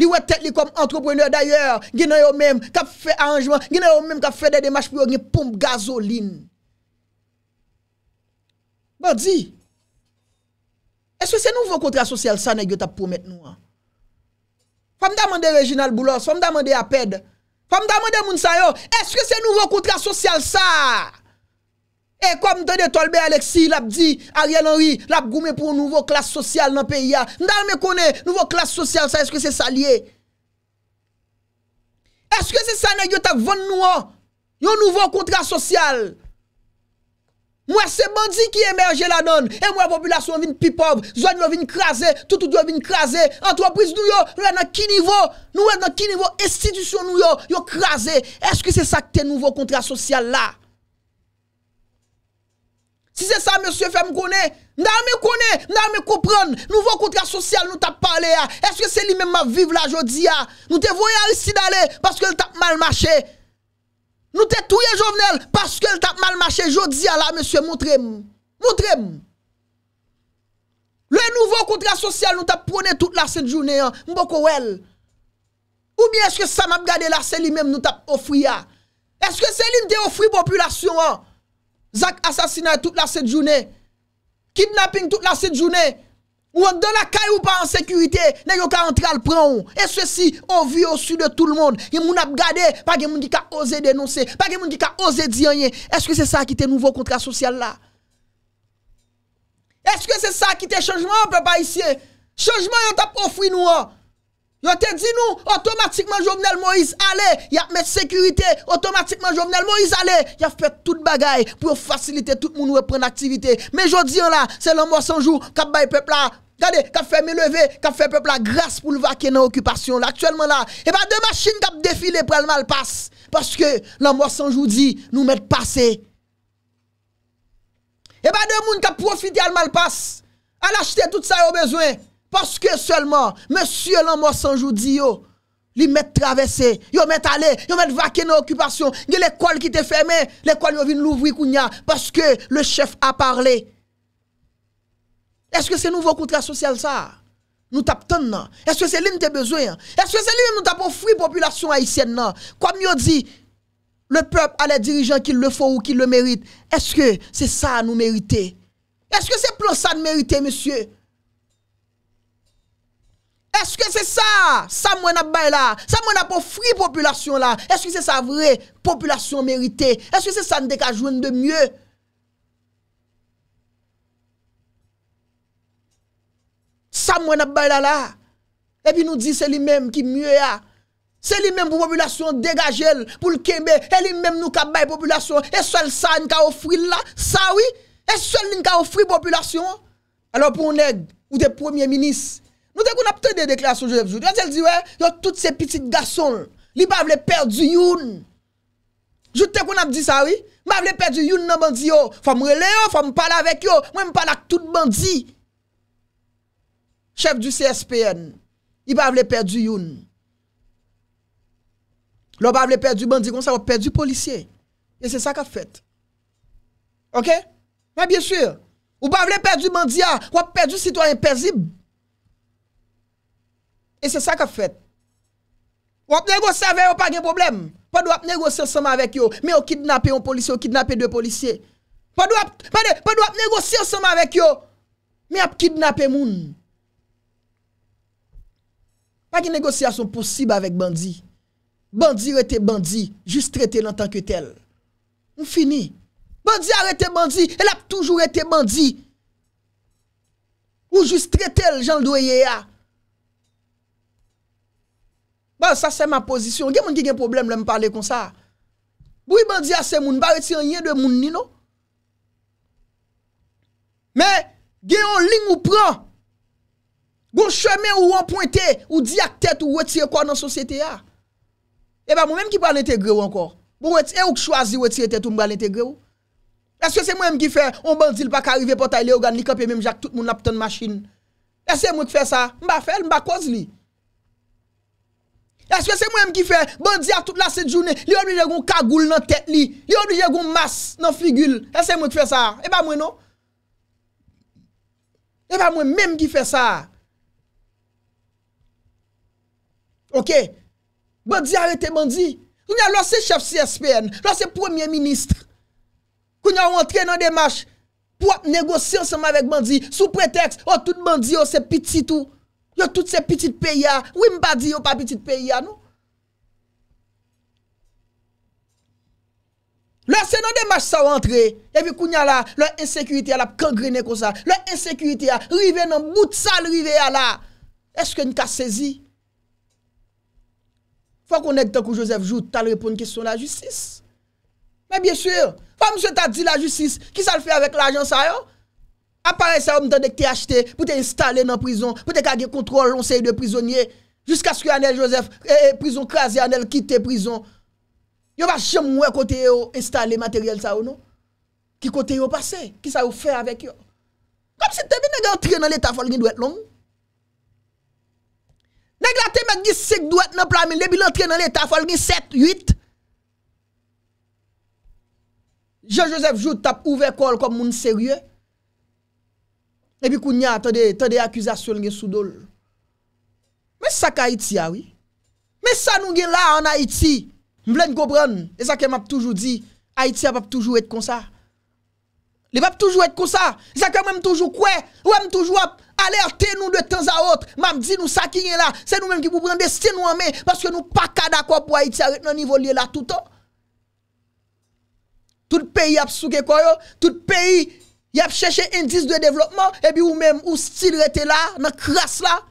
li we tek li kom antropreneur daye, gina yo men kap fe anjman, gina yo men kap fede de mashpiyo, gine pump gazoline. Bon di, eske se nouvo kontra sosyal sa nan yo tap promet nou an? Fam damande Reginald Boulos, fam damande Aped, fam damande Mounsanyo, eske se nouvo kontra sosyal sa? E kom mte de tolbe Alexi, l ap di, Ariel Henry, l ap goume pou nouvo klas sosyal nan peyi ya. N dal me konen nouvo klas sosyal sa, eske se sa liye? Eske se sa nan yo ta voun nou an? Yo nouvo kontras sosyal? Mwen se bandzi ki emerje la nan, e mwen populasyon vin pipob, zon yo vin krasen, toutou yo vin krasen, antwapris nou yo, nou yo nan ki nivou, nou yo nan ki nivou, eskidusyon nou yo, yo krasen. Eske se sa te nouvo kontras sosyal la? Si se sa monsye fè m konè, m nan mè konè, m nan mè koupren. Nouvo kontra sosyal nou tap pale ya. Eske se li mèm ma vive la jodi ya. Nou te voya isi dale, paske l tap malmache. Nou te touye jovenel, paske l tap malmache jodi ya la monsye. Montre m, montre m. Le nouvo kontra sosyal nou tap pone tout la set jounè ya. Mbo kou el. Ou mi eske sa m ap gade la se li mèm nou tap ofri ya. Ah? Eske se li m te ofri popylasyon ya. Ah? Zak assassinat toute la cette journée. Kidnapping toute la cette journée. Ou donne la caille ou pas en sécurité, nèg yo ka entrer le prendre. Et ceci on vit au sud de tout le monde. Il y a gardé, pas de moun qui ka osé dénoncer, pas de moun qui ka osé dire rien. Est-ce que c'est ça qui te nouveau contrat social là Est-ce que c'est ça qui te changement papa ici? Changement yon t'a offert nous. Hein? Yo te dit nous, automatiquement Jovenel Moïse il y a mis sécurité, automatiquement Jovenel Moïse Allez, y a fait tout bagaille pour faciliter tout le monde reprendre activité. Mais dis là, c'est l'homme sans jour, kap bay peuple là, qui a fait me lever, qui fait peuple la grâce pour le vaquer dans l'occupation. Actuellement là, et eh pas ben, deux machines qui ont défilé pour le mal passe. Parce que l'amour sans jour dit, nous mettre passer. Et eh pas ben, deux monde qui a profité mal passe. À l'acheter tout ça au besoin. Parce que seulement, monsieur sans Sanjou dit yo, li met traversé, yo met aller, yo met vaquer dans occupation, y l'école qui était fermée, l'école yo vient l'ouvrir kounya, parce que le chef a parlé. Est-ce que c'est nouveau contrat social ça? Nous tapons Est-ce que c'est lui qui a besoin? Est-ce que c'est lui nous tapons fruit population haïtienne non Comme yo dit, le peuple a les dirigeants qui le faut ou qui le mérite. Est-ce que c'est ça à nous mériter? Est-ce que c'est plan ça nous mériter, monsieur? Eske se sa, sa mwen ap bay la, sa mwen ap ofri populasyon la, eske se sa vre, populasyon merite, eske se sa n dek a jwen de mye, sa mwen ap bay la la, epi nou di se li menm ki mye ya, se li menm pou populasyon degajel pou l'kebe, e li menm nou ka bay populasyon, e sol sa n ka ofri la, sa wii, e sol n ka ofri populasyon, alo pou on egg ou de premier minis, Nou te kon ap te de dekreasyon Joseph Joude. Yon tel di we, yon tout se pitit gason, li ba vle perdi yon. Joude te kon ap di sa, oui? Ba vle perdi yon nan bandi yo. Fwa m rele yo, fwa m pala vek yo. Mwen m pala k tout bandi. Chef du CSPN, li ba vle perdi yon. Lò ba vle perdi bandi, kon sa wap perdi polisyen. E se sa ka fet. Ok? Ya biye sur. Ou ba vle perdi bandi ya, wap perdi sitwa imperzib. E se sa ka fet. Ou ap negosye ave yo pa gen problem. Pa do ap negosye seman avek yo. Me ou kidnap e yon polisye ou kidnap e de polisye. Pa do ap negosye seman avek yo. Me ap kidnap e moun. Pa gen negosye a son posib avek bandi. Bandi rete bandi. Jus trete nan tanke tel. Ou fini. Bandi arete bandi. El ap toujou rete bandi. Ou jus trete el jan doye ya. Ou fini. Bon, sa se ma pozisyon. Gè moun ki gen problem lèm pale kon sa? Bou yi bandi a se moun, ba reti an yen de moun ni nou? Mè, gen yon ling ou pran, goun cheme ou an pointe, ou di ak tet ou weti e kwa nan sosyete ya? Ah? E eh ba moun mèm ki bal entegre ou ankor. Moun weti, e ou k chwazi weti e tet ou mou bal entegre ou? E se se moun mèm ki fe, moun bandi l pa karive potay lè ou gan likopye mèm jak tout moun ap ton machin? E se moun ki fe sa? Mba fel, mba koz li. Eske se mwen ki fe? Bandi a tout la set jounen Li yon di yegon kagoul nan tet li Li yon di yegon mas nan figul Eske se mwen ki fe sa? E ba mwen nou? E ba mwen menm ki fe sa? Ok Bandi arete bandi Koun ya lase chef CSPN Lase premier ministre Koun ya rentre nan demache Pwa negosi ansama vek bandi Sou pretext O oh, tout bandi o oh, se piti tout Yo tout se pitit peyi a, wim pa di yo pa pitit peyi a nou. Le se nan demaj sa wantre, e vi kounya la, le insekuiti a la, kongrene kon sa, le insekuiti a, rive nan bout sal rive a la, eske n ka sezi? Fa konen tan ko Joseph Jout, ta l repon kis son la justis. Men bien sur, fa mse ta di la justis, ki sa l fe avèk la jansayon? Apare sa oum tan dek te achete pou te instale nan prizon, pou te kage kontrol lonseye de prizonye, jiska sku anel Josef, e, e, prizon krasi anel kite prizon. Yo va chem mwen kote yo instale materyel sa ou nou, ki kote yo pase, ki sa yo fe avèk yo. Kom se te bi nega antre nan leta folgin dwe loun? Neg la te mek disik dwe nan plamin, negi lantre nan leta folgin set, yuit. Je Josef jout tap ouve kol kom moun serye, Epi kou nya, te de akizasyon gen sou dole. Mè sa ka Haiti awi? Mè sa nou gen la an Haiti? Mwen gobran? E sa ke m ap toujou di, Haiti a pap toujou et kon sa? Le pap toujou et kon sa? E sa ke m wèm toujou kwe? Wèm toujou ap? Ale ate nou de tan za hot? Mè ap di nou sa ki gen la? Se nou menm ki pou brande sti nou an me? Paske nou pa kada kwa pou Haiti a wet nou nivou liye la touto? Tout peyi ap sou gen kwayo? Tout peyi? y a cherché indice de développement et puis ou même ou style était là dans crasse là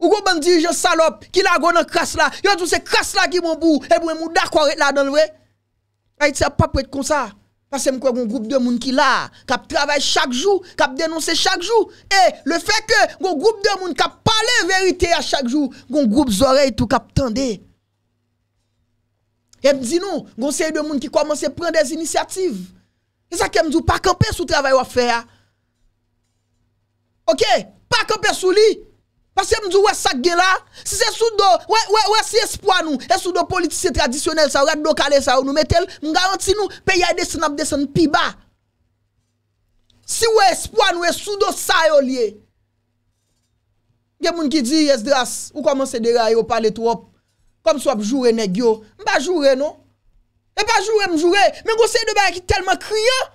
ou go bon dirigeant salope qui la go dans crasse là yo tout c'est crasse là qui mon boue et puis mou d'accord là dans le vrai ah, Haïti a pas prête comme ça parce que moi un groupe de monde qui là qui travaille chaque jour qui dénonce chaque jour et le fait que un groupe de monde qui parle vérité à chaque jour un groupe d'oreilles tout qui tendé. et me dit nous, groupe de monde qui commence à prendre des initiatives E sa kem djou pa kempe sou travay wafeya. Ok? Pa kempe sou li. Pasè mdjou wè sak gen la. Si se sou do, wè si espwa nou. E sou do politisye tradisyonel sa ou rad do kale sa ou nou metel. Mn garanti nou pe yay desan ap desan pi ba. Si wè espwa nou, e sou do sa yo liye. Gen moun ki di, yes dras, ou koman se dera yo pale tou wop. Kom sou wop jure negyo. Mba jure nou. Mba jure nou. E pa joure mjoure, mwen gose yon debè yon ki telman kri yon.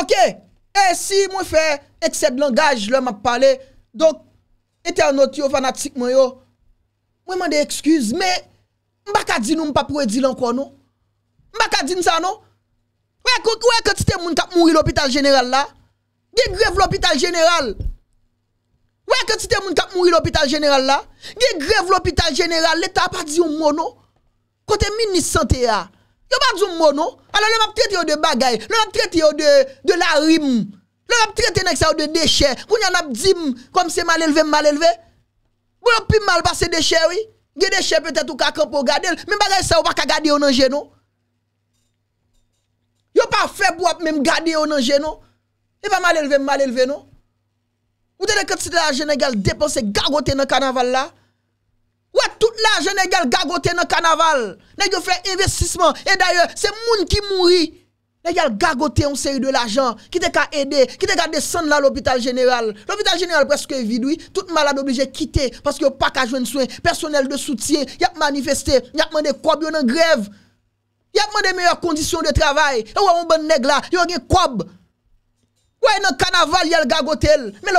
Ok, e si mwen fè ekseb langaj lè m ap pale, donk, ete anot yo fanatik mwen yo, mwen mende ekskuz, mwen mbakadin ou mpa pou e di lankon nou? Mbakadin sa nou? Ou e kote te moun kap mouni l'hôpital general la? Ge grev l'hôpital general? Ou e kote te moun kap mouni l'hôpital general la? Ge grev l'hôpital general, lè ta apak di yon moun nou? Kote minisante ya. Yo pa djoum moun nou. A la lèm ap treti yo de bagay. Lèm ap treti yo de larim. Lèm ap treti nou ksa yo de deche. Pou nyan ap di mou. Kom se mal elve m mal elve. Pou lèm pi mal pa se deche oui. De deche petè tou kakan pou gade. Mèm bagay sa yo pa kagade yo nanje nou. Yo pa feb wap mèm gade yo nanje nou. Lèm e pa mal elve m mal elve nou. Ou tè de kote si la jenè gale depanse garote nan kanaval la. Wè, tout l'ajè nè gè l'gagote nè kanaval. Nè gè fè investissement. E d'ayè, se moun ki mouri. Nè gè l'gagote, on sè yu de l'ajè. Ki te ka ede, ki te ka desen lè l'hôpital jeneral. L'hôpital jeneral preske vidoui. Tout malade oblige kite. Paske yon pak a jwen souen. Personnel de soutien. Yon manifeste. Yon yon grev. Yon yon de meyèr kondisyon de travay. Yon yon bè nè gè la. Yon yon grev. Wè, nè kanaval yè l'gagote. Mè l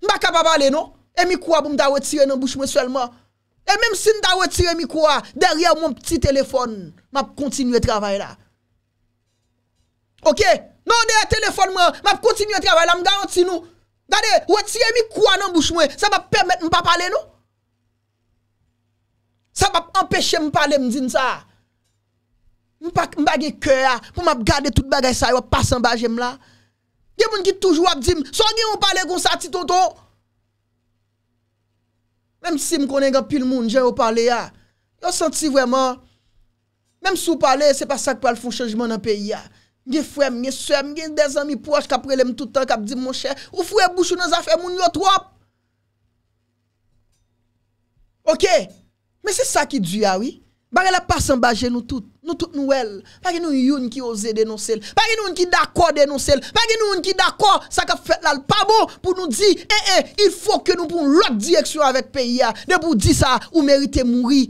M baka pa pale nou, e mi kwa pou m da wetire nan bouch mwen selman. E menm sin da wetire mi kwa, derye ou mon ptitelefon, m ap kontinye travay la. Ok? Non derye telefonman, m ap kontinye travay la, m garanti nou. Gade, wetire mi kwa nan bouch mwen, sa m ap permet m pa pale nou. Sa m ap empeshe m pale m din sa. M bagye kwe ya, pou m ap gade tout bagay sa, yon pasan bagye m la. Gye moun ki toujwa ap di m, so an gen yon pale kon sa ti tonto? Mèm si m konen gen pi l moun, gen yon pale ya, yon senti vwèman? Mèm si yon pale, se pa sa kwa l foun chanjman nan peyi ya. Gye fwèm, gye swèm, gye dezan mi poch, kaprelem toutan, kap di m mon chè, ou fwè bouchou nan zafè moun yot wop! Ok, mè se sa ki di ya wè? Barre la pa san baje nou tout nou el. Pari nou youn ki oze denonsel. Pari nou youn ki dako denonsel. Pari nou youn ki dako sa ka fet lal pabo pou nou di, e e, il fwo ke nou pou lout direksyon avek peyi ya. Ah. De pou di sa, ou merite mouri.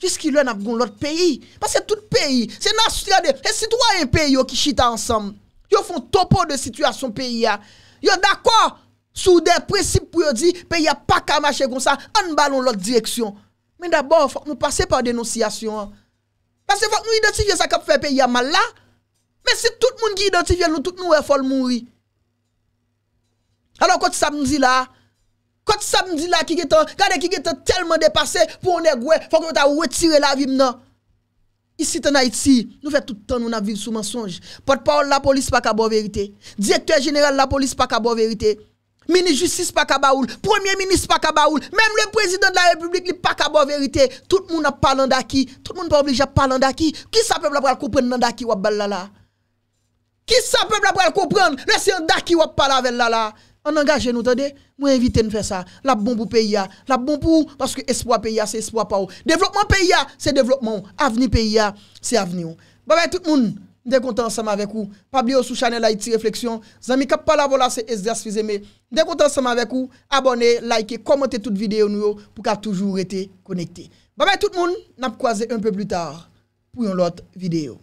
Jiski lwen ap goun lout peyi. Pas se tout peyi. Se nas si tou a yon peyi yo ki chita ansam. Yo fon topo de situasyon peyi ya. Ah. Yo dako sou de presip pou yo di, peyi ya pa ka mache goun sa, an balon lout direksyon. Men d'abon fok nou pase pa denosyasyon an. Pase fok nou identifye sa kap fe pe yaman la. Men si tout moun ki identifye nou, tout nou e fol moun ri. Anon kote sab nou zi la. Kote sab nou zi la ki getan, kade ki getan telman depase pou ane gwe fok nou ta wetire la vi mnen. Isi te na iti, nou fe tout tan nou na vi sou mensonj. Pot pa ou la polis pa ka bo verite. Direktur general la polis pa ka bo verite. Ministre justice pas kabaoul, premier ministre pas kabaoul, même le président de la République n'est pas kabo vérité. Tout le monde a parlé d'acquis, tout le monde pas obligé à parler d'acquis. Qui ça peuple la comprendre daki ou balala? Qui ça peuple la comprendre? Laissez un daki ou parler avec là. On engage nous attendez, moi invite nous faire ça. La bon pour pays la bon pour parce que espoir pays c'est espoir pas. Développement pays c'est développement, avenir pays c'est avenir. Bye bye tout le monde. Nde kontan seman vek ou. Pabli ou sou chanel Aiti Reflexyon. Zanmi kap pala vola se ezers fizeme. Nde kontan seman vek ou. Abone, like, komente tout videyo nou yo. Pou ka toujou rete konekte. Babay tout moun. Namp kwaze un peu plu tar. Pou yon lot videyo.